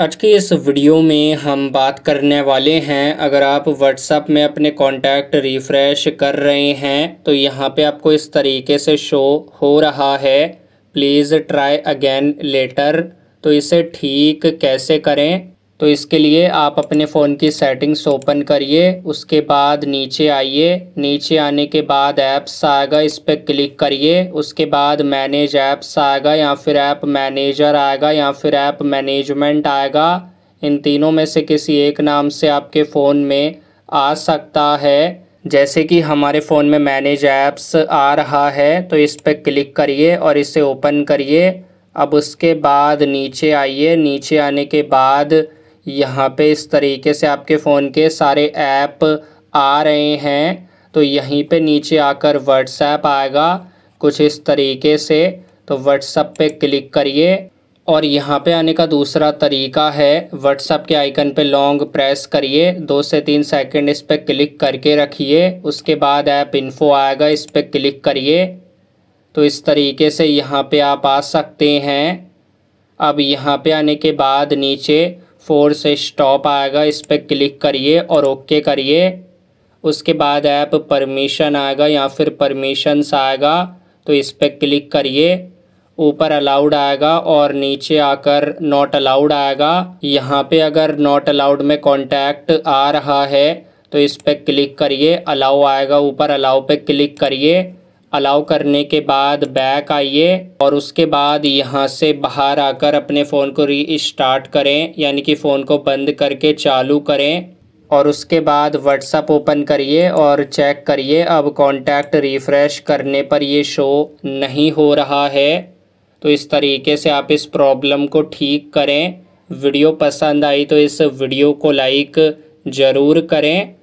आज के इस वीडियो में हम बात करने वाले हैं अगर आप व्हाट्सअप में अपने कॉन्टैक्ट रिफ़्रेश कर रहे हैं तो यहाँ पे आपको इस तरीके से शो हो रहा है प्लीज़ ट्राई अगेन लेटर तो इसे ठीक कैसे करें तो इसके लिए आप अपने फ़ोन की सेटिंग्स ओपन करिए उसके बाद नीचे आइए नीचे आने के बाद ऐप्स आएगा इस पर क्लिक करिए उसके बाद मैनेज ऐप्स आएगा या फिर ऐप मैनेजर आएगा या फिर ऐप मैनेजमेंट आएगा इन तीनों में से किसी एक नाम से आपके फ़ोन में आ सकता है जैसे कि हमारे फ़ोन में मैनेज ऐप्स आ रहा है तो इस पर क्लिक करिए और इसे ओपन करिए अब उसके बाद नीचे आइए नीचे आने के बाद यहाँ पे इस तरीके से आपके फ़ोन के सारे ऐप आ रहे हैं तो यहीं पे नीचे आकर व्हाट्सएप आएगा कुछ इस तरीके से तो व्हाट्सएप पे क्लिक करिए और यहाँ पे आने का दूसरा तरीका है व्हाट्सएप के आइकन पे लॉन्ग प्रेस करिए दो से तीन सेकंड इस पर क्लिक करके रखिए उसके बाद ऐप इन्फो आएगा इस पर क्लिक करिए तो इस तरीके से यहाँ पे आप आ सकते हैं अब यहाँ पे आने के बाद नीचे फोर से स्टॉप आएगा इस पर क्लिक करिए और ओके करिए उसके बाद ऐप परमिशन आएगा या फिर परमिशंस आएगा तो इस पर क्लिक करिए ऊपर अलाउड आएगा और नीचे आकर नॉट अलाउड आएगा यहाँ पे अगर नॉट अलाउड में कॉन्टैक्ट आ रहा है तो इस पर क्लिक करिए अलाउ आएगा ऊपर अलाउ पे क्लिक करिए अलाउ करने के बाद बैक आइए और उसके बाद यहाँ से बाहर आकर अपने फ़ोन को री स्टार्ट करें यानी कि फ़ोन को बंद करके चालू करें और उसके बाद व्हाट्सअप ओपन करिए और चेक करिए अब कॉन्टैक्ट रिफ़्रेश करने पर ये शो नहीं हो रहा है तो इस तरीके से आप इस प्रॉब्लम को ठीक करें वीडियो पसंद आई तो इस वीडियो को लाइक ज़रूर करें